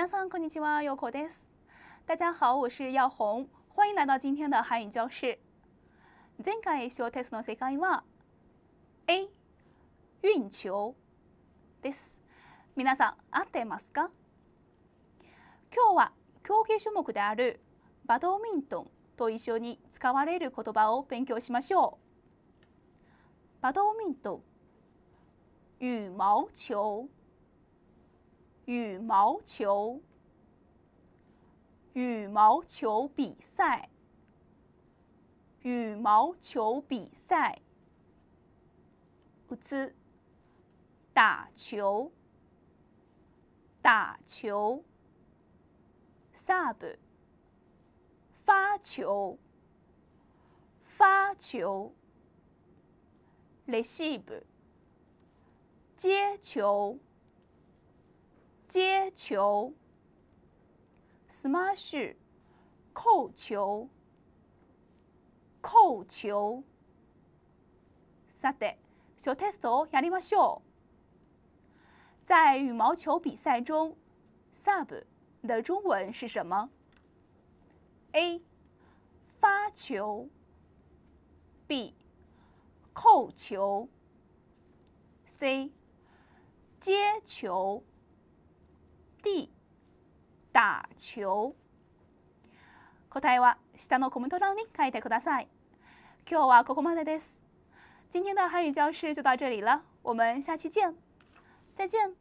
皆さんこんにちは、よこです。大家好，我是耀红，欢迎来到今天的韩语教室。前回小テストの世界は A 運球です。皆さん合ってますか？今日は競技種目であるバドミントンと一緒に使われる言葉を勉強しましょう。バドミントン、羽毛球。羽毛球，羽毛球比赛，羽毛球比赛，兹，打球，打球，萨布，发球，发球，雷西布，接球。接球，smash，扣球，扣球，啥的。小太手压力嘛小。在羽毛球比赛中，sub 的中文是什么？A，发球。B，扣球。C，接球。地打球答えは下のコメント欄に書いてください。今日はここまでです。今天的汉语教室就到这里了，我们下期见，再见。